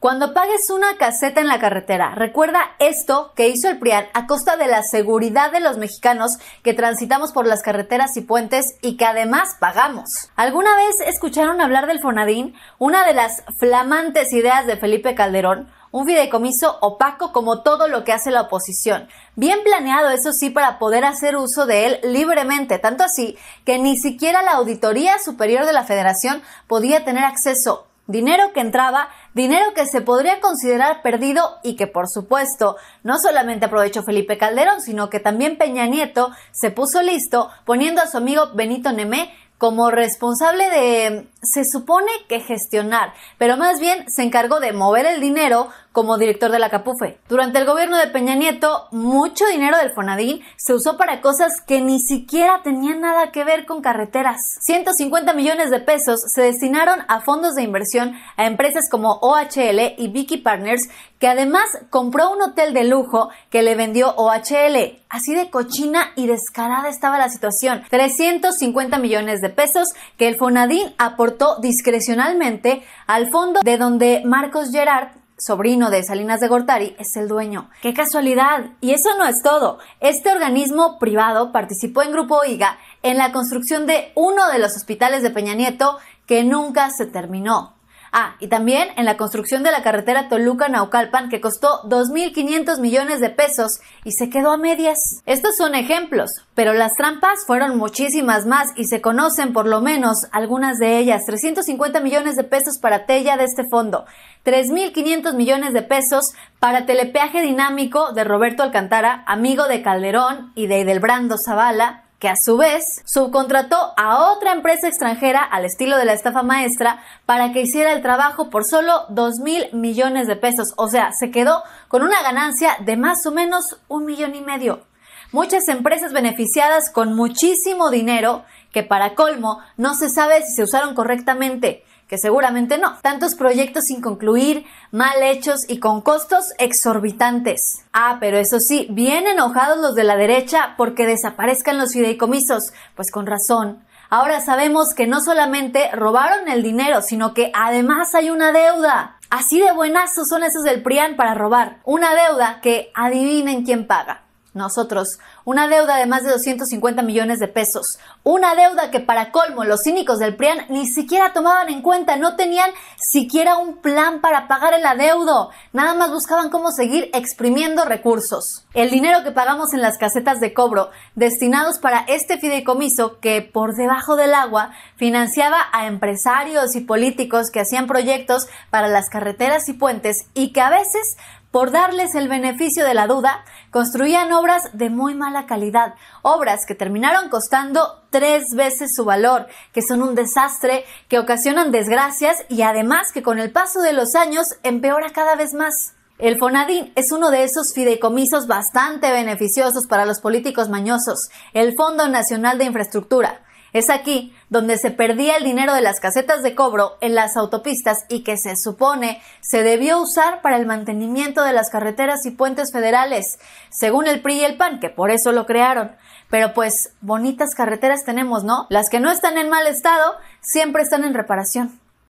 Cuando pagues una caseta en la carretera, recuerda esto que hizo el PRIAN a costa de la seguridad de los mexicanos que transitamos por las carreteras y puentes y que además pagamos. ¿Alguna vez escucharon hablar del Fonadín? Una de las flamantes ideas de Felipe Calderón, un videocomiso opaco como todo lo que hace la oposición. Bien planeado, eso sí, para poder hacer uso de él libremente, tanto así que ni siquiera la Auditoría Superior de la Federación podía tener acceso Dinero que entraba, dinero que se podría considerar perdido y que por supuesto no solamente aprovechó Felipe Calderón, sino que también Peña Nieto se puso listo poniendo a su amigo Benito Nemé como responsable de se supone que gestionar, pero más bien se encargó de mover el dinero como director de la Capufe. Durante el gobierno de Peña Nieto, mucho dinero del Fonadín se usó para cosas que ni siquiera tenían nada que ver con carreteras. 150 millones de pesos se destinaron a fondos de inversión a empresas como OHL y Vicky Partners, que además compró un hotel de lujo que le vendió OHL. Así de cochina y descarada estaba la situación. 350 millones de pesos que el Fonadín aportó discrecionalmente al fondo de donde Marcos Gerard sobrino de Salinas de Gortari, es el dueño. ¡Qué casualidad! Y eso no es todo. Este organismo privado participó en Grupo IGA en la construcción de uno de los hospitales de Peña Nieto que nunca se terminó. Ah, y también en la construcción de la carretera Toluca-Naucalpan que costó 2.500 millones de pesos y se quedó a medias. Estos son ejemplos, pero las trampas fueron muchísimas más y se conocen por lo menos algunas de ellas. 350 millones de pesos para Tella de este fondo, 3.500 millones de pesos para telepeaje dinámico de Roberto Alcantara, amigo de Calderón y de Edelbrando Zavala, que a su vez subcontrató a otra empresa extranjera al estilo de la estafa maestra para que hiciera el trabajo por solo 2 mil millones de pesos. O sea, se quedó con una ganancia de más o menos un millón y medio. Muchas empresas beneficiadas con muchísimo dinero que para colmo no se sabe si se usaron correctamente que seguramente no. Tantos proyectos sin concluir, mal hechos y con costos exorbitantes. Ah, pero eso sí, bien enojados los de la derecha porque desaparezcan los fideicomisos. Pues con razón. Ahora sabemos que no solamente robaron el dinero, sino que además hay una deuda. Así de buenazos son esos del PRIAN para robar. Una deuda que adivinen quién paga. Nosotros, una deuda de más de 250 millones de pesos, una deuda que para colmo los cínicos del PRIAN ni siquiera tomaban en cuenta, no tenían siquiera un plan para pagar el adeudo, nada más buscaban cómo seguir exprimiendo recursos. El dinero que pagamos en las casetas de cobro, destinados para este fideicomiso que por debajo del agua financiaba a empresarios y políticos que hacían proyectos para las carreteras y puentes y que a veces por darles el beneficio de la duda, construían obras de muy mala calidad, obras que terminaron costando tres veces su valor, que son un desastre, que ocasionan desgracias y además que con el paso de los años empeora cada vez más. El FONADIN es uno de esos fideicomisos bastante beneficiosos para los políticos mañosos, el Fondo Nacional de Infraestructura, es aquí donde se perdía el dinero de las casetas de cobro en las autopistas y que se supone se debió usar para el mantenimiento de las carreteras y puentes federales, según el PRI y el PAN, que por eso lo crearon. Pero pues bonitas carreteras tenemos, ¿no? Las que no están en mal estado siempre están en reparación.